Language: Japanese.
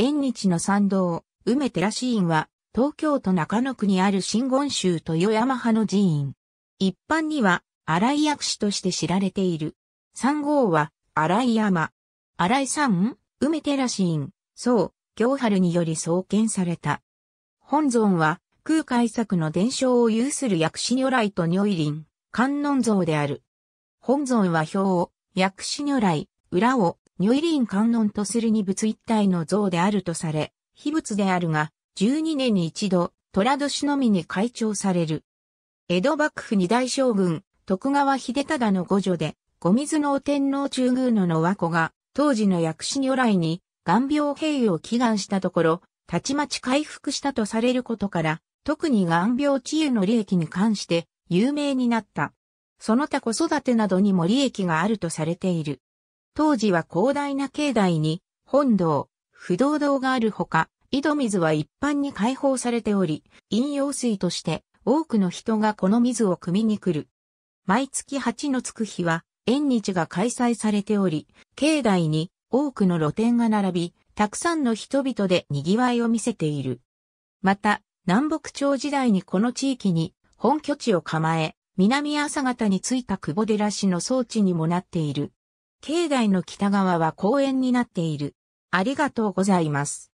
縁日の参道、梅寺寺院は、東京都中野区にある新言宗豊山派の寺院。一般には、荒井薬師として知られている。三号は、荒井山。荒井山、梅寺寺院、う、京春により創建された。本尊は、空海作の伝承を有する薬師如来と如意林、観音像である。本尊は表を、薬師如来、裏を、如意輪観音とする二仏一体の像であるとされ、秘仏であるが、12年に一度、虎年のみに開帳される。江戸幕府二大将軍、徳川秀忠の御女で、御水の天皇中宮のの和子が、当時の薬師如来に、眼病併用を祈願したところ、たちまち回復したとされることから、特に眼病治癒の利益に関して、有名になった。その他子育てなどにも利益があるとされている。当時は広大な境内に本堂、不動堂があるほか、井戸水は一般に開放されており、飲用水として多くの人がこの水を汲みに来る。毎月8のつく日は、縁日が開催されており、境内に多くの露店が並び、たくさんの人々で賑わいを見せている。また、南北朝時代にこの地域に本拠地を構え、南朝方に着いた久保寺市の装置にもなっている。境内の北側は公園になっている。ありがとうございます。